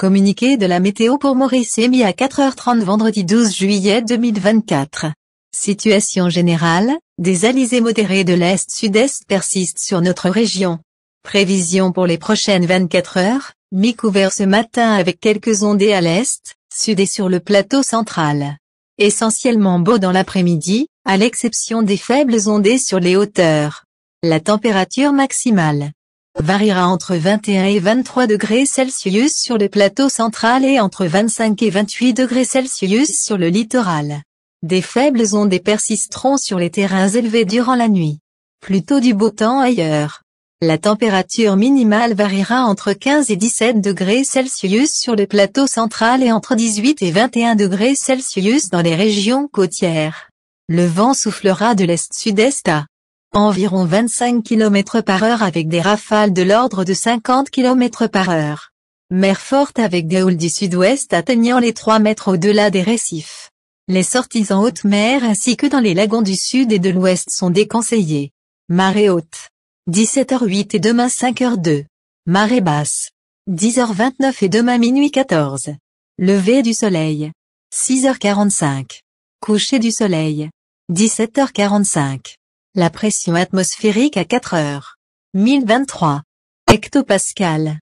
Communiqué de la météo pour Maurice mis à 4h30 vendredi 12 juillet 2024. Situation générale, des alizés modérés de l'est-sud-est persistent sur notre région. Prévision pour les prochaines 24 heures, mi-couvert ce matin avec quelques ondées à l'est, sud et sur le plateau central. Essentiellement beau dans l'après-midi, à l'exception des faibles ondées sur les hauteurs. La température maximale variera entre 21 et 23 degrés Celsius sur le plateau central et entre 25 et 28 degrés Celsius sur le littoral. Des faibles ondes persisteront sur les terrains élevés durant la nuit. Plutôt du beau temps ailleurs. La température minimale variera entre 15 et 17 degrés Celsius sur le plateau central et entre 18 et 21 degrés Celsius dans les régions côtières. Le vent soufflera de l'est-sud-est à environ 25 km par heure avec des rafales de l'ordre de 50 km par heure. Mer forte avec des houles du sud-ouest atteignant les 3 mètres au-delà des récifs. Les sorties en haute mer ainsi que dans les lagons du sud et de l'ouest sont déconseillées. Marée haute. 17h08 et demain 5h02. Marée basse. 10h29 et demain minuit 14. Lever du soleil. 6h45. Coucher du soleil. 17h45. La pression atmosphérique à 4 heures. 1023 hectopascal.